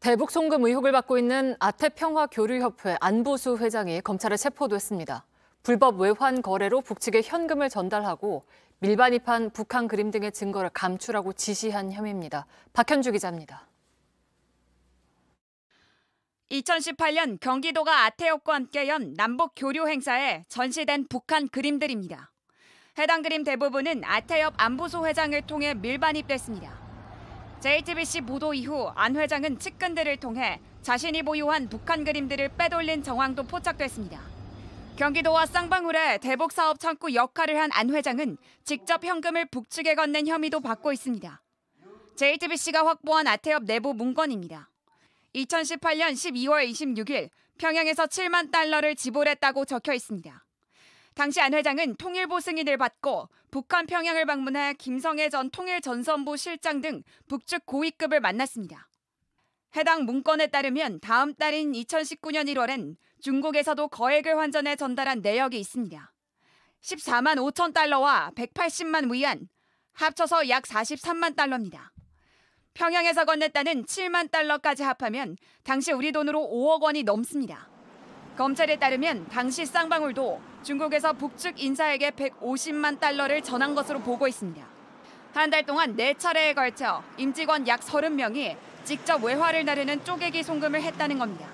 대북 송금 의혹을 받고 있는 아태평화교류협회 안보수 회장이 검찰에 체포됐습니다. 불법 외환 거래로 북측에 현금을 전달하고 밀반입한 북한 그림 등의 증거를 감추라고 지시한 혐의입니다. 박현주 기자입니다. 2018년 경기도가 아태협과 함께 연 남북 교류 행사에 전시된 북한 그림들입니다. 해당 그림 대부분은 아태협 안보수 회장을 통해 밀반입됐습니다. JTBC 보도 이후 안 회장은 측근들을 통해 자신이 보유한 북한 그림들을 빼돌린 정황도 포착됐습니다. 경기도와 쌍방울의 대북 사업 창구 역할을 한 안 회장은 직접 현금을 북측에 건넨 혐의도 받고 있습니다. JTBC가 확보한 아태협 내부 문건입니다. 2018년 12월 26일 평양에서 7만 달러를 지불했다고 적혀 있습니다. 당시 안 회장은 통일보 승인을 받고 북한 평양을 방문해 김성애 전 통일전선부 실장 등 북측 고위급을 만났습니다. 해당 문건에 따르면 다음 달인 2019년 1월엔 중국에서도 거액을 환전해 전달한 내역이 있습니다. 14만 5천 달러와 180만 위안, 합쳐서 약 43만 달러입니다. 평양에서 건넸다는 7만 달러까지 합하면 당시 우리 돈으로 5억 원이 넘습니다. 검찰에 따르면 당시 쌍방울도 중국에서 북측 인사에게 150만 달러를 전한 것으로 보고 있습니다. 한 달 동안 4차례에 걸쳐 임직원 약 30명이 직접 외화를 나르는 쪼개기 송금을 했다는 겁니다.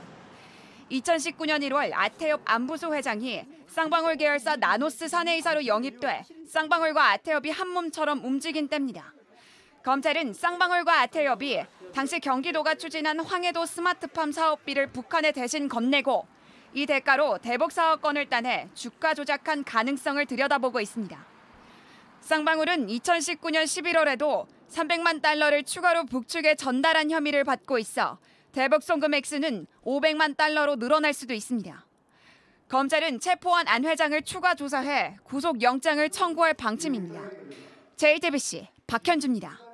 2019년 1월 아태엽안부소 회장이 쌍방울 계열사 나노스 사내이사로 영입돼 쌍방울과 아태엽이한 몸처럼 움직인 때입니다. 검찰은 쌍방울과 아태엽이 당시 경기도가 추진한 황해도 스마트팜 사업비를 북한에 대신 건네고 이 대가로 대북 사업권을 따내 주가 조작한 가능성을 들여다보고 있습니다. 쌍방울은 2019년 11월에도 300만 달러를 추가로 북측에 전달한 혐의를 받고 있어 대북 송금 액수는 500만 달러로 늘어날 수도 있습니다. 검찰은 체포한 안 회장을 추가 조사해 구속영장을 청구할 방침입니다. JTBC 박현주입니다.